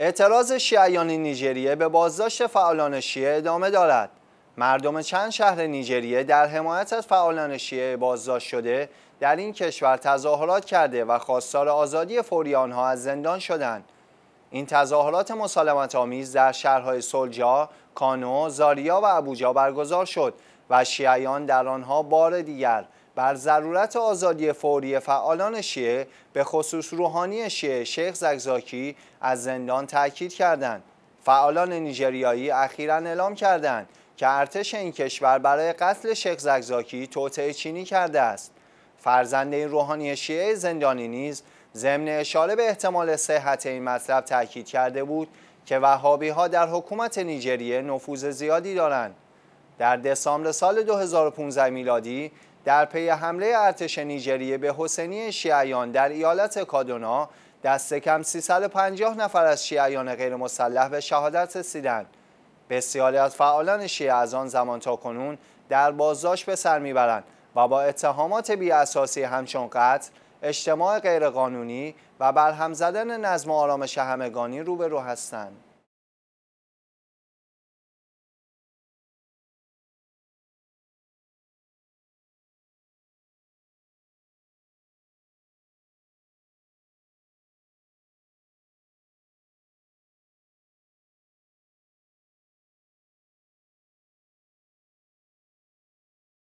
اعتراض شیعیان نیجریه به بازداشت فعالان شیعه ادامه دارد. مردم چند شهر نیجریه در حمایت از فعالان شیعه بازداشت شده در این کشور تظاهرات کرده و خواستار آزادی فوری آنها از زندان شدند. این تظاهرات مسالمت آمیز در شهرهای سلجا، کانو، زاریا و ابوجا برگزار شد و شیعیان در آنها بار دیگر بر ضرورت آزادی فوری فعالان شیعه به خصوص روحانی شیعه شیخ زگزاکی از زندان تاکید کردند فعالان نیجریایی اخیرا اعلام کردند که ارتش این کشور برای قتل شیخ زگزاکی توطعه چینی کرده است فرزند این روحانی شیعه زندانی نیز ضمن اشاره به احتمال صحت این مطلب تاکید کرده بود که وهابی ها در حکومت نیجریه نفوذ زیادی دارند در دسامبر سال 2015 میلادی در پی حمله ارتش نیجریه به حسینی شیعیان در ایالت کادونا دست کم 350 نفر از شیعیان غیر مسلح به شهادت رسیدند. بسیاری از فعالان شیعه از آن زمان تا کنون در بازداشت به سر میبرند و با اتهامات بی اساسی همچون قتل، اجتماع غیرقانونی و برهم زدن نظم و آرامش همگانی روبرو هستند.